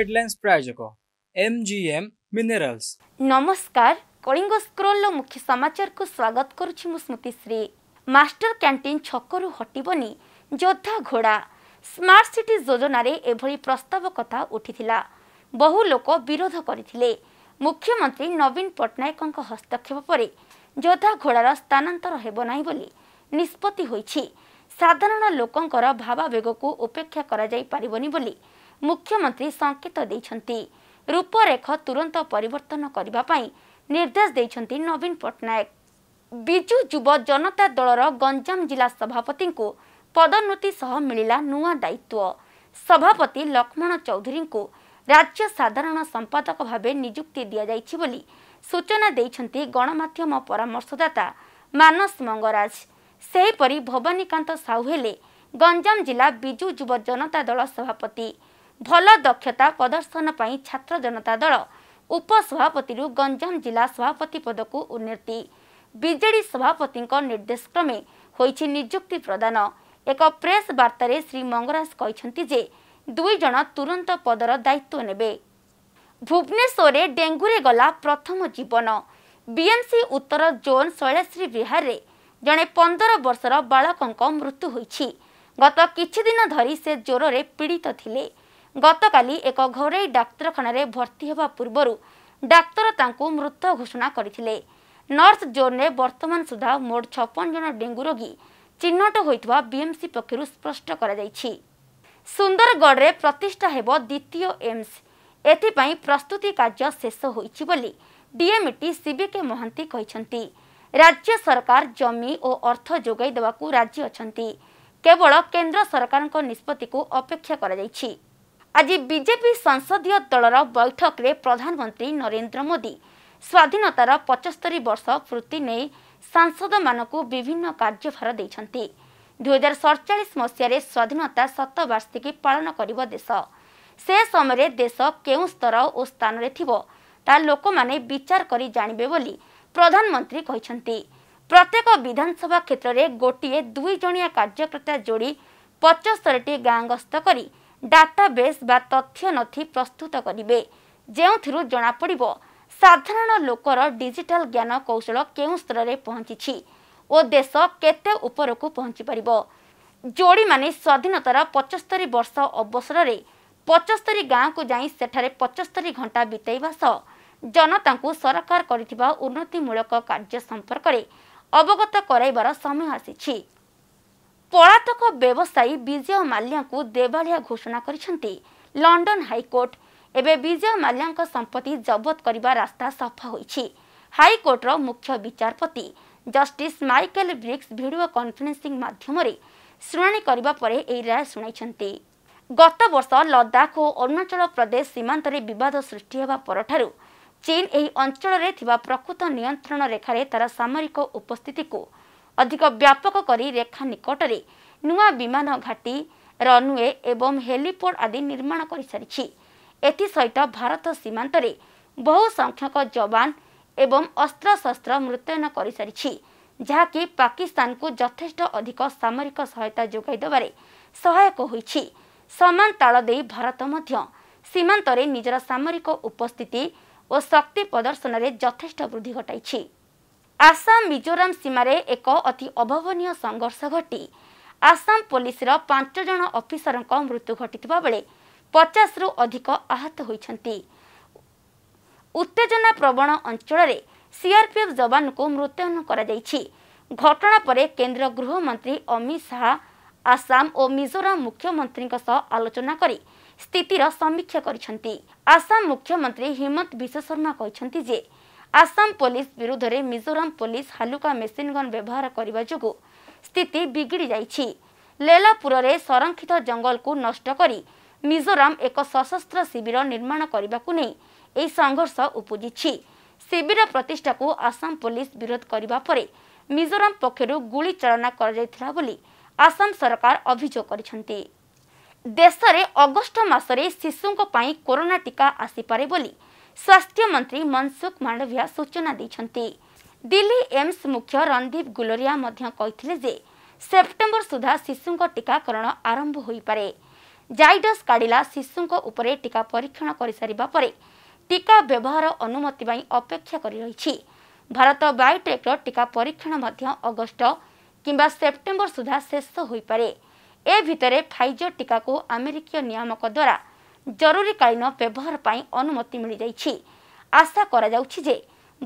headlines ପ୍ରାୟୋଜକ MGM minerals ନମସ୍କାର କଳିଙ୍ଗ ସ୍କ୍ରୋଲ୍ର ମୁଖ୍ୟ ସମାଚାରକୁ ସ୍ୱାଗତ କରୁଛି ମୁଁ ସ୍ମୃତିଶ୍ରୀ ମାଷ୍ଟର କ୍ୟାଣ୍ଟିନ୍ ଛକରୁ ହଟିବନି ଯୋଦ୍ଧା ଘୋଡ଼ା ସ୍ମାର୍ଟ ସିଟି ଯୋଜନାରେ ଏଭଳି ପ୍ରସ୍ତାବ କଥା ଉଠିଥିଲା ବହୁ ଲୋକ ବିରୋଧ କରିଥିଲେ ମୁଖ୍ୟମନ୍ତ୍ରୀ ନବୀନ ପଟ୍ଟନାୟକଙ୍କ ହସ୍ତକ୍ଷେପ ପରେ ଯୋଦ୍ଧା ଘୋଡ଼ାର ସ୍ଥାନାନ୍ତର ହେବ ନାହିଁ ବୋଲି ନିଷ୍ପତ୍ତି ହୋଇଛି ସାଧାରଣ ଲୋକଙ୍କର ଭାବାବେଗକୁ ଉପେକ୍ଷା କରାଯାଇପାରିବନି ବୋଲି ମୁଖ୍ୟମନ୍ତ୍ରୀ ସଙ୍କେତ ଦେଇଛନ୍ତି ରୂପରେଖ ତୁରନ୍ତ ପରିବର୍ତ୍ତନ କରିବା ପାଇଁ ନିର୍ଦ୍ଦେଶ ଦେଇଛନ୍ତି ନବୀନ ପଟ୍ଟନାୟକ ବିଜୁ ଯୁବ ଜନତା ଦଳର ଗଞ୍ଜାମ ଜିଲ୍ଲା ସଭାପତିଙ୍କୁ ପଦୋନ୍ନତି ସହ ମିଳିଲା ନୂଆ ଦାୟିତ୍ୱ ସଭାପତି ଲକ୍ଷ୍ମଣ ଚୌଧୁରୀଙ୍କୁ ରାଜ୍ୟ ସାଧାରଣ ସମ୍ପାଦକ ଭାବେ ନିଯୁକ୍ତି ଦିଆଯାଇଛି ବୋଲି ସୂଚନା ଦେଇଛନ୍ତି ଗଣମାଧ୍ୟମ ପରାମର୍ଶଦାତା ମାନସ ମଙ୍ଗରାଜ ସେହିପରି ଭବାନୀକାନ୍ତ ସାହୁ ହେଲେ ଗଞ୍ଜାମ ଜିଲ୍ଲା ବିଜୁ ଯୁବ ଜନତା ଦଳ ସଭାପତି ଭଲ ଦକ୍ଷତା ପ୍ରଦର୍ଶନ ପାଇଁ ଛାତ୍ର ଜନତା ଦଳ ଉପସଭାପତିରୁ ଗଞ୍ଜାମ ଜିଲ୍ଲା ସଭାପତି ପଦକୁ ଉନ୍ନତି ବିଜେଡ଼ି ସଭାପତିଙ୍କ ନିର୍ଦ୍ଦେଶକ୍ରମେ ହୋଇଛି ନିଯୁକ୍ତି ପ୍ରଦାନ ଏକ ପ୍ରେସ୍ ବାର୍ତ୍ତାରେ ଶ୍ରୀ ମଙ୍ଗରାଜ କହିଛନ୍ତି ଯେ ଦୁଇ ଜଣ ତୁରନ୍ତ ପଦର ଦାୟିତ୍ୱ ନେବେ ଭୁବନେଶ୍ୱରରେ ଡେଙ୍ଗୁରେ ଗଲା ପ୍ରଥମ ଜୀବନ ବିଏମ୍ସି ଉତ୍ତର ଜୋନ୍ ଶୈଳଶ୍ରୀ ବିହାରରେ ଜଣେ ପନ୍ଦର ବର୍ଷର ବାଳକଙ୍କ ମୃତ୍ୟୁ ହୋଇଛି ଗତ କିଛିଦିନ ଧରି ସେ ଜ୍ୱରରେ ପୀଡ଼ିତ ଥିଲେ ଗତକାଲି ଏକ ଘରୋଇ ଡାକ୍ତରଖାନାରେ ଭର୍ତ୍ତି ହେବା ପୂର୍ବରୁ ଡାକ୍ତର ତାଙ୍କୁ ମୃତ ଘୋଷଣା କରିଥିଲେ ନର୍ଥ ଜୋନ୍ରେ ବର୍ତ୍ତମାନ ସୁଦ୍ଧା ମୋଟ ଛପନ ଜଣ ଡେଙ୍ଗୁ ରୋଗୀ ଚିହ୍ନଟ ହୋଇଥିବା ବିଏମ୍ସି ପକ୍ଷରୁ ସ୍ପଷ୍ଟ କରାଯାଇଛି ସୁନ୍ଦରଗଡ଼ରେ ପ୍ରତିଷ୍ଠା ହେବ ଦ୍ୱିତୀୟ ଏମ୍ସ ଏଥିପାଇଁ ପ୍ରସ୍ତୁତି କାର୍ଯ୍ୟ ଶେଷ ହୋଇଛି ବୋଲି ଡିଏମ୍ଇଟି ସିବିକେ ମହାନ୍ତି କହିଛନ୍ତି ରାଜ୍ୟ ସରକାର ଜମି ଓ ଅର୍ଥ ଯୋଗାଇ ଦେବାକୁ ରାଜି ଅଛନ୍ତି କେବଳ କେନ୍ଦ୍ର ସରକାରଙ୍କ ନିଷ୍ପତ୍ତିକୁ ଅପେକ୍ଷା କରାଯାଇଛି ଆଜି ବିଜେପି ସଂସଦୀୟ ଦଳର ବୈଠକରେ ପ୍ରଧାନମନ୍ତ୍ରୀ ନରେନ୍ଦ୍ର ମୋଦି ସ୍ୱାଧୀନତାର ପଞ୍ଚସ୍ତରି ବର୍ଷ ପୂର୍ତ୍ତି ନେଇ ସାଂସଦମାନଙ୍କୁ ବିଭିନ୍ନ କାର୍ଯ୍ୟଭାର ଦେଇଛନ୍ତି ଦୁଇହଜାର ସଡ଼ଚାଳିଶ ମସିହାରେ ସ୍ୱାଧୀନତା ଶତବାର୍ଷିକୀ ପାଳନ କରିବ ଦେଶ ସେ ସମୟରେ ଦେଶ କେଉଁ ସ୍ତର ଓ ସ୍ଥାନରେ ଥିବ ତାହା ଲୋକମାନେ ବିଚାର କରି ଜାଣିବେ ବୋଲି ପ୍ରଧାନମନ୍ତ୍ରୀ କହିଛନ୍ତି ପ୍ରତ୍ୟେକ ବିଧାନସଭା କ୍ଷେତ୍ରରେ ଗୋଟିଏ ଦୁଇଜଣିଆ କାର୍ଯ୍ୟକର୍ତ୍ତା ଯୋଡ଼ି ପଚସ୍ତରଟି ଗାଁ ଗସ୍ତ କରି ଡାଟାବେସ୍ ବା ତଥ୍ୟ ନଥି ପ୍ରସ୍ତୁତ କରିବେ ଯେଉଁଥିରୁ ଜଣାପଡ଼ିବ ସାଧାରଣ ଲୋକର ଡିଜିଟାଲ୍ ଜ୍ଞାନ କୌଶଳ କେଉଁ ସ୍ତରରେ ପହଞ୍ଚିଛି ଓ ଦେଶ କେତେ ଉପରକୁ ପହଞ୍ଚିପାରିବ ଯୋଡ଼ିମାନେ ସ୍ୱାଧୀନତାର ପଚସ୍ତରୀ ବର୍ଷ ଅବସରରେ ପଚସ୍ତରୀ ଗାଁକୁ ଯାଇ ସେଠାରେ ପଚସ୍ତରୀ ଘଣ୍ଟା ବିତେଇବା ସହ ଜନତାଙ୍କୁ ସରକାର କରିଥିବା ଉନ୍ନତିମୂଳକ କାର୍ଯ୍ୟ ସମ୍ପର୍କରେ ଅବଗତ କରାଇବାର ସମୟ ଆସିଛି ପଳାତକ ବ୍ୟବସାୟୀ ବିଜୟ ମାଲ୍ୟାଙ୍କୁ ଦେବାଳିଆ ଘୋଷଣା କରିଛନ୍ତି ଲଣ୍ଡନ ହାଇକୋର୍ଟ ଏବେ ବିଜୟ ମାଲ୍ୟାଙ୍କ ସମ୍ପତ୍ତି ଜବତ କରିବା ରାସ୍ତା ସଫା ହୋଇଛି ହାଇକୋର୍ଟର ମୁଖ୍ୟ ବିଚାରପତି ଜଷ୍ଟିସ୍ ମାଇକେଲ ବ୍ରିକ୍ସ ଭିଡ଼ିଓ କନ୍ଫରେନ୍ସିଂ ମାଧ୍ୟମରେ ଶୁଣାଣି କରିବା ପରେ ଏହି ରାୟ ଶୁଣାଇଛନ୍ତି ଗତବର୍ଷ ଲଦାଖ ଓ ଅରୁଣାଚଳ ପ୍ରଦେଶ ସୀମାନ୍ତରେ ବିବାଦ ସୃଷ୍ଟି ହେବା ପରଠାରୁ ଚୀନ୍ ଏହି ଅଞ୍ଚଳରେ ଥିବା ପ୍ରକୃତ ନିୟନ୍ତ୍ରଣ ରେଖାରେ ତା'ର ସାମରିକ ଉପସ୍ଥିତିକୁ ଅଧିକ ବ୍ୟାପକ କରି ରେଖା ନିକଟରେ ନୂଆ ବିମାନ ଘାଟି ରନୱେ ଏବଂ ହେଲିପୋର୍ଟ ଆଦି ନିର୍ମାଣ କରିସାରିଛି ଏଥିସହିତ ଭାରତ ସୀମାନ୍ତରେ ବହୁ ସଂଖ୍ୟକ ଯବାନ ଏବଂ ଅସ୍ତ୍ରଶସ୍ତ୍ର ମୁତୟନ କରିସାରିଛି ଯାହାକି ପାକିସ୍ତାନକୁ ଯଥେଷ୍ଟ ଅଧିକ ସାମରିକ ସହାୟତା ଯୋଗାଇ ଦେବାରେ ସହାୟକ ହୋଇଛି ସମାନ ତାଳ ଦେଇ ଭାରତ ମଧ୍ୟ ସୀମାନ୍ତରେ ନିଜର ସାମରିକ ଉପସ୍ଥିତି ଓ ଶକ୍ତି ପ୍ରଦର୍ଶନରେ ଯଥେଷ୍ଟ ବୃଦ୍ଧି ଘଟାଇଛି ଆସାମ ମିଜୋରାମ ସୀମାରେ ଏକ ଅତି ଅଭାବନୀୟ ସଂଘର୍ଷ ଘଟି ଆସାମ ପୋଲିସର ପାଞ୍ଚ ଜଣ ଅଫିସରଙ୍କ ମୃତ୍ୟୁ ଘଟିଥିବା ବେଳେ ପଚାଶରୁ ଅଧିକ ଆହତ ହୋଇଛନ୍ତି ଉତ୍ତେଜନା ପ୍ରବଣ ଅଞ୍ଚଳରେ ସିଆର୍ପିଏଫ୍ ଯବାନଙ୍କୁ ମୃତୟନ କରାଯାଇଛି ଘଟଣା ପରେ କେନ୍ଦ୍ର ଗୃହମନ୍ତ୍ରୀ ଅମିତ ଶାହା ଆସାମ ଓ ମିଜୋରାମ ମୁଖ୍ୟମନ୍ତ୍ରୀଙ୍କ ସହ ଆଲୋଚନା କରି ସ୍ଥିତିର ସମୀକ୍ଷା କରିଛନ୍ତି ଆସାମ ମୁଖ୍ୟମନ୍ତ୍ରୀ ହିମନ୍ତ ବିଶ୍ୱଶର୍ମା କହିଛନ୍ତି ଯେ ଆସାମ ପୋଲିସ ବିରୁଦ୍ଧରେ ମିଜୋରାମ ପୋଲିସ ହାଲୁକା ମେସିନଗନ୍ ବ୍ୟବହାର କରିବା ଯୋଗୁଁ ସ୍ଥିତି ବିଗିଡ଼ି ଯାଇଛି ଲେଲାପୁରରେ ସଂରକ୍ଷିତ ଜଙ୍ଗଲକୁ ନଷ୍ଟ କରି ମିଜୋରାମ ଏକ ସଶସ୍ତ୍ର ଶିବିର ନିର୍ମାଣ କରିବାକୁ ନେଇ ଏହି ସଂଘର୍ଷ ଉପୁଜିଛି ଶିବିର ପ୍ରତିଷ୍ଠାକୁ ଆସାମ ପୋଲିସ ବିରୋଧ କରିବା ପରେ ମିଜୋରାମ ପକ୍ଷରୁ ଗୁଳି ଚାଳନା କରାଯାଇଥିଲା ବୋଲି ଆସାମ ସରକାର ଅଭିଯୋଗ କରିଛନ୍ତି ଦେଶରେ ଅଗଷ୍ଟ ମାସରେ ଶିଶୁଙ୍କ ପାଇଁ କରୋନା ଟିକା ଆସିପାରେ ବୋଲି ସ୍ୱାସ୍ଥ୍ୟ ମନ୍ତ୍ରୀ ମନସୁଖ ମାଣ୍ଡଭିଆ ସୂଚନା ଦେଇଛନ୍ତି ଦିଲ୍ଲୀ ଏମ୍ସ ମୁଖ୍ୟ ରଣଦୀପ ଗୁଲରିଆ ମଧ୍ୟ କହିଥିଲେ ଯେ ସେପ୍ଟେମ୍ବର ସୁଦ୍ଧା ଶିଶୁଙ୍କ ଟିକାକରଣ ଆରମ୍ଭ ହୋଇପାରେ ଜାଇଡସ୍ କାଡ଼ିଲା ଶିଶୁଙ୍କ ଉପରେ ଟିକା ପରୀକ୍ଷଣ କରିସାରିବା ପରେ ଟିକା ବ୍ୟବହାର ଅନୁମତି ପାଇଁ ଅପେକ୍ଷା କରି ରହିଛି ଭାରତ ବାୟୋଟେକ୍ର ଟିକା ପରୀକ୍ଷଣ ମଧ୍ୟ ଅଗଷ୍ଟ କିମ୍ବା ସେପ୍ଟେମ୍ବର ସୁଦ୍ଧା ଶେଷ ହୋଇପାରେ ଏ ଭିତରେ ଫାଇଜର ଟିକାକୁ ଆମେରିକୀୟ ନିୟାମକ ଦ୍ୱାରା ଜରୁରୀକାଳୀନ ବ୍ୟବହାର ପାଇଁ ଅନୁମତି ମିଳିଯାଇଛି ଆଶା କରାଯାଉଛି ଯେ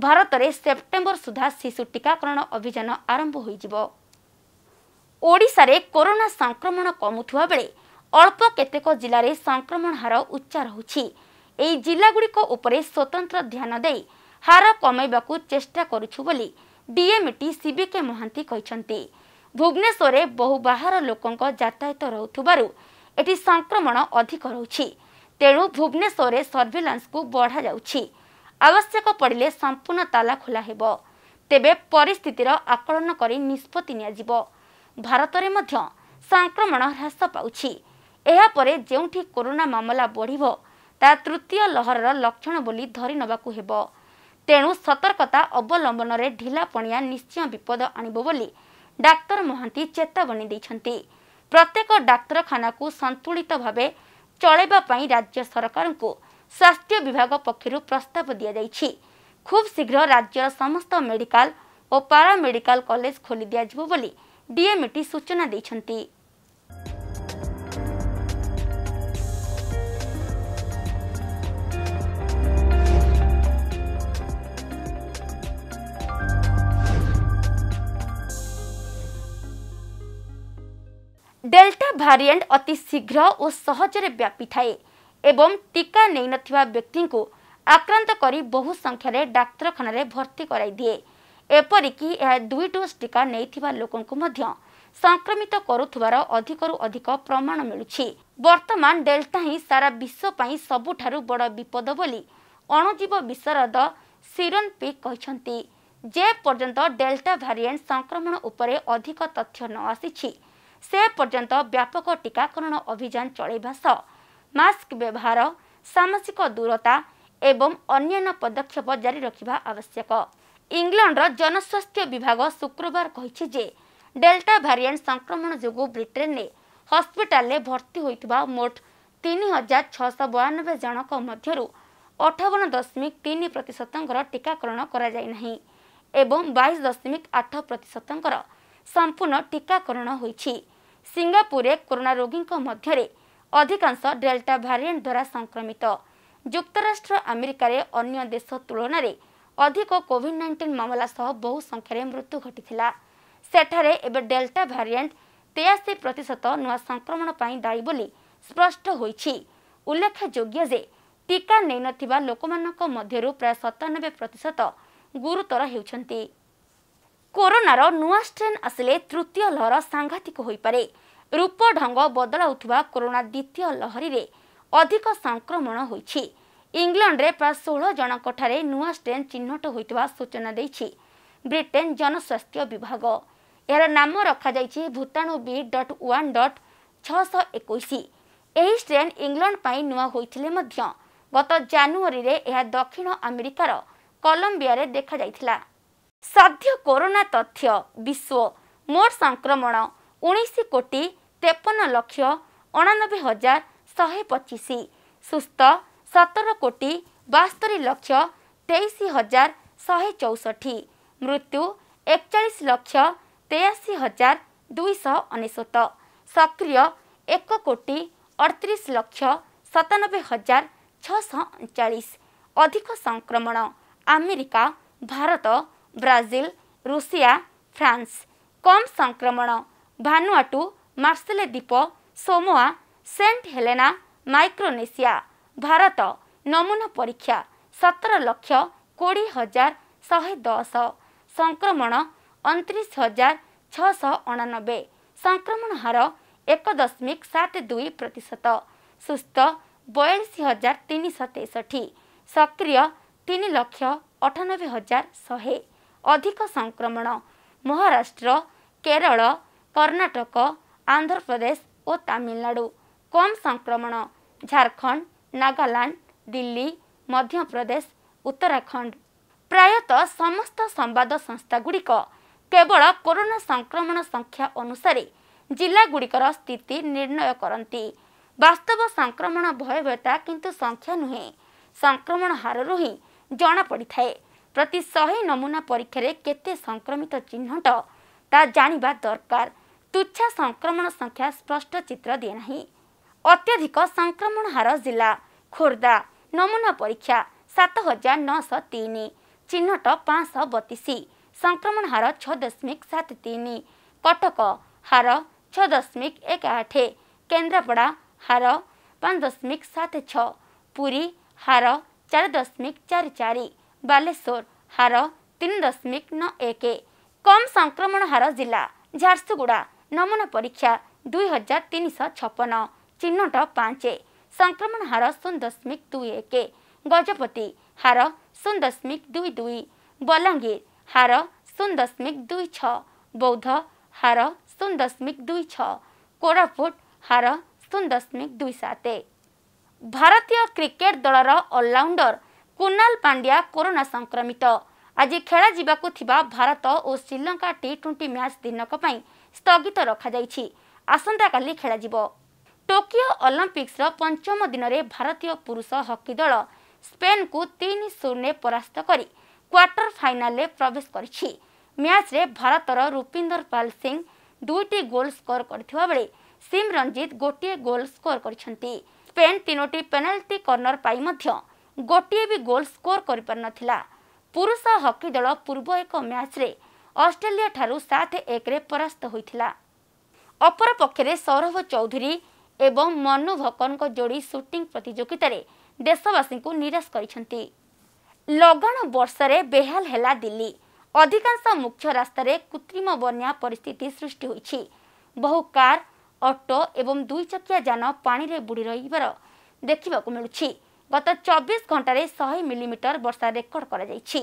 ଭାରତରେ ସେପ୍ଟେମ୍ବର ସୁଦ୍ଧା ଶିଶୁ ଟିକାକରଣ ଅଭିଯାନ ଆରମ୍ଭ ହୋଇଯିବ ଓଡ଼ିଶାରେ କରୋନା ସଂକ୍ରମଣ କମୁଥିବା ବେଳେ ଅଳ୍ପ କେତେକ ଜିଲ୍ଲାରେ ସଂକ୍ରମଣ ହାର ଉଚ୍ଚା ରହୁଛି ଏହି ଜିଲ୍ଲାଗୁଡ଼ିକ ଉପରେ ସ୍ୱତନ୍ତ୍ର ଧ୍ୟାନ ଦେଇ ହାର କମାଇବାକୁ ଚେଷ୍ଟା କରୁଛୁ ବୋଲି ଡିଏମ୍ଇଟି ସିବିକେ ମହାନ୍ତି କହିଛନ୍ତି ଭୁବନେଶ୍ୱରରେ ବହୁ ବାହାର ଲୋକଙ୍କ ଯାତାୟତ ରହୁଥିବାରୁ ଏଠି ସଂକ୍ରମଣ ଅଧିକ ରହୁଛି ତେଣୁ ଭୁବନେଶ୍ୱରରେ ସର୍ଭିଲାନ୍ସକୁ ବଢ଼ାଯାଉଛି ଆବଶ୍ୟକ ପଡ଼ିଲେ ସମ୍ପୂର୍ଣ୍ଣ ତାଲା ଖୋଲା ହେବ ତେବେ ପରିସ୍ଥିତିର ଆକଳନ କରି ନିଷ୍ପତ୍ତି ନିଆଯିବ ଭାରତରେ ମଧ୍ୟ ସଂକ୍ରମଣ ହ୍ରାସ ପାଉଛି ଏହାପରେ ଯେଉଁଠି କରୋନା ମାମଲା ବଢ଼ିବ ତାହା ତୃତୀୟ ଲହରର ଲକ୍ଷଣ ବୋଲି ଧରି ନେବାକୁ ହେବ ତେଣୁ ସତର୍କତା ଅବଲମ୍ବନରେ ଢିଲାପଣିଆ ନିଶ୍ଚୟ ବିପଦ ଆଣିବ ବୋଲି ଡାକ୍ତର ମହାନ୍ତି ଚେତାବନୀ ଦେଇଛନ୍ତି ପ୍ରତ୍ୟେକ ଡାକ୍ତରଖାନାକୁ ସନ୍ତୁଳିତ ଭାବେ ଚଳାଇବା ରାଜ୍ୟ ସରକାରଙ୍କୁ ସ୍ୱାସ୍ଥ୍ୟ ବିଭାଗ ପକ୍ଷରୁ ପ୍ରସ୍ତାବ ଦିଆଯାଇଛି ଖୁବ୍ ଶୀଘ୍ର ରାଜ୍ୟର ସମସ୍ତ ମେଡିକାଲ ଓ ପାରାମେଡିକାଲ କଲେଜ ଖୋଲି ଦିଆଯିବ ବୋଲି ଡିଏମିଟି ସୂଚନା ଦେଇଛନ୍ତି ଡେଲ୍ଟା ଭାରିଏଣ୍ଟ ଅତି ଶୀଘ୍ର ଓ ସହଜରେ ବ୍ୟାପିଥାଏ ଏବଂ ଟିକା ନେଇନଥିବା ବ୍ୟକ୍ତିଙ୍କୁ ଆକ୍ରାନ୍ତ କରି ବହୁ ସଂଖ୍ୟାରେ ଡାକ୍ତରଖାନାରେ ଭର୍ତ୍ତି କରାଇଦିଏ ଏପରିକି ଏହା ଦୁଇ ଡୋଜ୍ ଟିକା ନେଇଥିବା ଲୋକଙ୍କୁ ମଧ୍ୟ ସଂକ୍ରମିତ କରୁଥିବାର ଅଧିକରୁ ଅଧିକ ପ୍ରମାଣ ମିଳୁଛି ବର୍ତ୍ତମାନ ଡେଲ୍ଟା ହିଁ ସାରା ବିଶ୍ୱ ପାଇଁ ସବୁଠାରୁ ବଡ଼ ବିପଦ ବୋଲି ଅଣୁଜୀବ ବିଶାରଦ ସିରନ୍ ପିକ୍ କହିଛନ୍ତି ଯେପର୍ଯ୍ୟନ୍ତ ଡେଲ୍ଟା ଭାରିଏଣ୍ଟ ସଂକ୍ରମଣ ଉପରେ ଅଧିକ ତଥ୍ୟ ନ ଆସିଛି ସେ ପର୍ଯ୍ୟନ୍ତ ବ୍ୟାପକ ଟିକାକରଣ ଅଭିଯାନ ଚଳାଇବା ସହ ମାସ୍କ ବ୍ୟବହାର ସାମାଜିକ ଦୂରତା ଏବଂ ଅନ୍ୟାନ୍ୟ ପଦକ୍ଷେପ ଜାରି ରଖିବା ଆବଶ୍ୟକ ଇଂଲଣ୍ଡର ଜନସ୍ୱାସ୍ଥ୍ୟ ବିଭାଗ ଶୁକ୍ରବାର କହିଛି ଯେ ଡେଲ୍ଟା ଭାରିଏଣ୍ଟ ସଂକ୍ରମଣ ଯୋଗୁଁ ବ୍ରିଟେନରେ ହସ୍ପିଟାଲରେ ଭର୍ତ୍ତି ହୋଇଥିବା ମୋଟ ତିନି ହଜାର ଛଅଶହ ବୟାନବେ ଜଣଙ୍କ ମଧ୍ୟରୁ ଅଠାବନ ଦଶମିକ ତିନି ପ୍ରତିଶତଙ୍କର ଟିକାକରଣ କରାଯାଇନାହିଁ ଏବଂ ବାଇଶ ଦଶମିକ ଆଠ ପ୍ରତିଶତଙ୍କର ସମ୍ପୂର୍ଣ୍ଣ ଟିକାକରଣ ହୋଇଛି ସିଙ୍ଗାପୁରରେ କରୋନା ରୋଗୀଙ୍କ ମଧ୍ୟରେ ଅଧିକାଂଶ ଡେଲ୍ଟା ଭାରିଏଣ୍ଟ ଦ୍ୱାରା ସଂକ୍ରମିତ ଯୁକ୍ତରାଷ୍ଟ୍ର ଆମେରିକାରେ ଅନ୍ୟ ଦେଶ ତୁଳନାରେ ଅଧିକ କୋଭିଡ୍ ନାଇଣ୍ଟିନ୍ ମାମଲା ସହ ବହୁ ସଂଖ୍ୟାରେ ମୃତ୍ୟୁ ଘଟିଥିଲା ସେଠାରେ ଏବେ ଡେଲ୍ଟା ଭାରିଏଣ୍ଟ ତେୟାଅଶୀ ପ୍ରତିଶତ ନୂଆ ସଂକ୍ରମଣ ପାଇଁ ଦାୟୀ ବୋଲି ସ୍ପଷ୍ଟ ହୋଇଛି ଉଲ୍ଲେଖଯୋଗ୍ୟ ଯେ ଟିକା ନେଇନଥିବା ଲୋକମାନଙ୍କ ମଧ୍ୟରୁ ପ୍ରାୟ ସତାନବେ ପ୍ରତିଶତ ଗୁରୁତର ହେଉଛନ୍ତି କରୋନାର ନୂଆ ଷ୍ଟ୍ରେନ୍ ଆସିଲେ ତୃତୀୟ ଲହର ସାଂଘାତିକ ହୋଇପାରେ ରୂପ ଢଙ୍ଗ ବଦଳାଉଥିବା କରୋନା ଦ୍ୱିତୀୟ ଲହରୀରେ ଅଧିକ ସଂକ୍ରମଣ ହୋଇଛି ଇଂଲଣ୍ଡରେ ପ୍ରାୟ ଷୋହଳ ଜଣଙ୍କଠାରେ ନୂଆ ଷ୍ଟ୍ରେନ୍ ଚିହ୍ନଟ ହୋଇଥିବା ସୂଚନା ଦେଇଛି ବ୍ରିଟେନ୍ ଜନସ୍ୱାସ୍ଥ୍ୟ ବିଭାଗ ଏହାର ନାମ ରଖାଯାଇଛି ଭୂତାଣୁ ବି ଡଟ୍ ୱାନ୍ ଡଟ୍ ଛଅଶହ ଏକୋଇଶ ଏହି ଷ୍ଟ୍ରେନ୍ ଇଂଲଣ୍ଡ ପାଇଁ ନୂଆ ହୋଇଥିଲେ ମଧ୍ୟ ଗତ ଜାନୁଆରୀରେ ଏହା ଦକ୍ଷିଣ ଆମେରିକାର କଲମ୍ବିଆରେ ଦେଖାଯାଇଥିଲା साध्य कोरोना तथ्य विश्व मोट संक्रमण उन्स कोटि तेपन लक्ष अणानब्बे हजार शे पच्चिस सुस्थ सतर कि बाइस हजार शे चौसठी मृत्यु एकचालिस लक्ष तेयशी हजार दुईशत सक्रिय एक कोटी अठतिस लक्ष सतानब्बे हजार छिस अधिक संक्रमण America Bharat Brazil Russia France କମ୍ ସଂକ୍ରମଣ ଭାନୁଆଟୁ ମାର୍ସେଲେ ଦ୍ୱୀପ Samoa Saint Helena Micronesia Bharat ନମୁନା ପରୀକ୍ଷା ସତର ଲକ୍ଷ କୋଡ଼ିଏ ହଜାର ଶହେ ଦଶ ସଂକ୍ରମଣ ଅଣତିରିଶ ହଜାର ଛଅଶହ ଅଣାନବେ ସଂକ୍ରମଣ ହାର ଏକ ଦଶମିକ ସାତ ଦୁଇ ପ୍ରତିଶତ ସୁସ୍ଥ ବୟାଳିଶ ହଜାର ତିନିଶହ ତେଷଠି ସକ୍ରିୟ ତିନି ଲକ୍ଷ ଅଠାନବେ ହଜାର ଶହେ ଅଧିକ ସଂକ୍ରମଣ ମହାରାଷ୍ଟ୍ର କେରଳ କର୍ଣ୍ଣାଟକ ଆନ୍ଧ୍ରପ୍ରଦେଶ ଓ ତାମିଲନାଡ଼ୁ କମ୍ ସଂକ୍ରମଣ ଝାଡ଼ଖଣ୍ଡ ନାଗାଲାଣ୍ଡ ଦିଲ୍ଲୀ ମଧ୍ୟପ୍ରଦେଶ ଉତ୍ତରାଖଣ୍ଡ ପ୍ରାୟତଃ ସମସ୍ତ ସମ୍ବାଦ ସଂସ୍ଥାଗୁଡ଼ିକ କେବଳ କରୋନା ସଂକ୍ରମଣ ସଂଖ୍ୟା ଅନୁସାରେ ଜିଲ୍ଲାଗୁଡ଼ିକର ସ୍ଥିତି ନିର୍ଣ୍ଣୟ କରନ୍ତି ବାସ୍ତବ ସଂକ୍ରମଣ ଭୟଭୀୟତା କିନ୍ତୁ ସଂଖ୍ୟା ନୁହେଁ ସଂକ୍ରମଣ ହାରରୁ ହିଁ ଜଣାପଡ଼ିଥାଏ ପ୍ରତି ଶହେ ନମୁନା ପରୀକ୍ଷାରେ କେତେ ସଂକ୍ରମିତ ଚିହ୍ନଟ ତାହା ଜାଣିବା ଦରକାର ତୁଚ୍ଛା ସଂକ୍ରମଣ ସଂଖ୍ୟା ସ୍ପଷ୍ଟ ଚିତ୍ର ଦିଏ ନାହିଁ ଅତ୍ୟଧିକ ସଂକ୍ରମଣ ହାର ଜିଲ୍ଲା ଖୋର୍ଦ୍ଧା ନମୁନା ପରୀକ୍ଷା ସାତ ହଜାର ନଅଶହ ତିନି ଚିହ୍ନଟ ପାଞ୍ଚଶହ ବତିଶ ସଂକ୍ରମଣ ହାର ଛଅ ଦଶମିକ ସାତ ତିନି କଟକ ହାର ଛଅ ଦଶମିକ ଏକ ଆଠ କେନ୍ଦ୍ରାପଡ଼ା ହାର ପାଞ୍ଚ ଦଶମିକ ସାତ ଛଅ ପୁରୀ ହାର ଚାରି ଦଶମିକ ଚାରି ଚାରି बालेश्वर हार तिन दशमिक न एक कम संक्रमण हार जा झारसुगुडा नमुना परीक्षा दुई हजार तिनश छपन चिह्नट पाँच संक्रमण हार शून्य दशमिक दुई एक गजपति हार शून्य दशमिक दुई दुई बलाङ्गीर हार शून्य दशमिक दुई छौद्ध हार शून्य दशमिक दुई छोरापुट हार शून्य दशमिक दुई सत भारतीय क्रिकेट दल र କୁନାଲ ପାଣ୍ଡିଆ କରୋନା ସଂକ୍ରମିତ ଆଜି ଖେଳାଯିବାକୁ ଥିବା ଭାରତ ଓ ଶ୍ରୀଲଙ୍କା ଟି ଟ୍ୱେଣ୍ଟି ମ୍ୟାଚ୍ ଦିନକ ପାଇଁ ସ୍ଥଗିତ ରଖାଯାଇଛି ଆସନ୍ତାକାଲି ଖେଳାଯିବ ଟୋକିଓ ଅଲମ୍ପିକ୍ସର ପଞ୍ଚମ ଦିନରେ ଭାରତୀୟ ପୁରୁଷ ହକି ଦଳ ସ୍ପେନ୍କୁ ତିନି ଶୂନରେ ପରାସ୍ତ କରି କ୍ୱାର୍ଟର ଫାଇନାଲରେ ପ୍ରବେଶ କରିଛି ମ୍ୟାଚ୍ରେ ଭାରତର ରୁପିନ୍ଦର ପାଲ ସିଂ ଦୁଇଟି ଗୋଲ୍ ସ୍କୋର କରିଥିବାବେଳେ ସିମ୍ ରଞ୍ଜିତ ଗୋଟିଏ ଗୋଲ୍ ସ୍କୋର କରିଛନ୍ତି ସ୍ପେନ୍ ତିନୋଟି ପେନାଲ୍ଟି କର୍ଣ୍ଣର ପାଇ ମଧ୍ୟ ଗୋଟିଏ ବି ଗୋଲ୍ ସ୍କୋର କରିପାରିନଥିଲା ପୁରୁଷ ହକି ଦଳ ପୂର୍ବ ଏକ ମ୍ୟାଚ୍ରେ ଅଷ୍ଟ୍ରେଲିଆଠାରୁ ସାତ ଏକରେ ପରାସ୍ତ ହୋଇଥିଲା ଅପରପକ୍ଷରେ ସୌରଭ ଚୌଧୁରୀ ଏବଂ ମନୁ ଭକନଙ୍କ ଯୋଡ଼ି ସୁଟିଂ ପ୍ରତିଯୋଗିତାରେ ଦେଶବାସୀଙ୍କୁ ନିରାଶ କରିଛନ୍ତି ଲଗାଣ ବର୍ଷାରେ ବେହାଲ ହେଲା ଦିଲ୍ଲୀ ଅଧିକାଂଶ ମୁଖ୍ୟ ରାସ୍ତାରେ କୃତ୍ରିମ ବନ୍ୟା ପରିସ୍ଥିତି ସୃଷ୍ଟି ହୋଇଛି ବହୁ କାର୍ ଅଟୋ ଏବଂ ଦୁଇଚକିଆ ଯାନ ପାଣିରେ ବୁଡ଼ି ରହିବାର ଦେଖିବାକୁ ମିଳୁଛି ଗତ ଚବିଶ ଘଣ୍ଟାରେ ଶହେ ମିଲିମିଟର ବର୍ଷା ରେକର୍ଡ କରାଯାଇଛି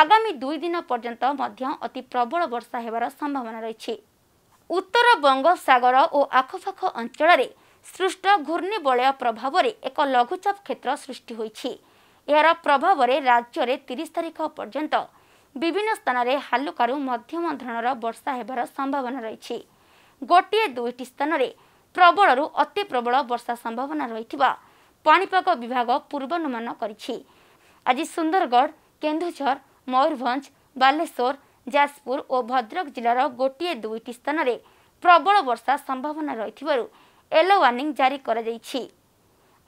ଆଗାମୀ ଦୁଇ ଦିନ ପର୍ଯ୍ୟନ୍ତ ମଧ୍ୟ ଅତି ପ୍ରବଳ ବର୍ଷା ହେବାର ସମ୍ଭାବନା ରହିଛି ଉତ୍ତର ବଙ୍ଗୋପସାଗର ଓ ଆଖପାଖ ଅଞ୍ଚଳରେ ସୃଷ୍ଟ ଘୂର୍ଣ୍ଣିବଳୟ ପ୍ରଭାବରେ ଏକ ଲଘୁଚାପ କ୍ଷେତ୍ର ସୃଷ୍ଟି ହୋଇଛି ଏହାର ପ୍ରଭାବରେ ରାଜ୍ୟରେ ତିରିଶ ତାରିଖ ପର୍ଯ୍ୟନ୍ତ ବିଭିନ୍ନ ସ୍ଥାନରେ ହାଲୁକାରୁ ମଧ୍ୟମ ଧରଣର ବର୍ଷା ହେବାର ସମ୍ଭାବନା ରହିଛି ଗୋଟିଏ ଦୁଇଟି ସ୍ଥାନରେ ପ୍ରବଳରୁ ଅତି ପ୍ରବଳ ବର୍ଷା ସମ୍ଭାବନା ରହିଥିବା ପାଣିପାଗ ବିଭାଗ ପୂର୍ବାନୁମାନ କରିଛି ଆଜି ସୁନ୍ଦରଗଡ଼ କେନ୍ଦୁଝର ମୟୂରଭଞ୍ଜ ବାଲେଶ୍ୱର ଯାଜପୁର ଓ ଭଦ୍ରକ ଜିଲ୍ଲାର ଗୋଟିଏ ଦୁଇଟି ସ୍ଥାନରେ ପ୍ରବଳ ବର୍ଷା ସମ୍ଭାବନା ରହିଥିବାରୁ ୟେଲୋ ୱାର୍ଣ୍ଣିଂ ଜାରି କରାଯାଇଛି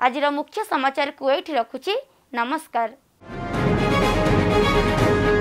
ଆଜିର ମୁଖ୍ୟ ସମାଚାରକୁ ଏଇଠି ରଖୁଛି ନମସ୍କାର thank you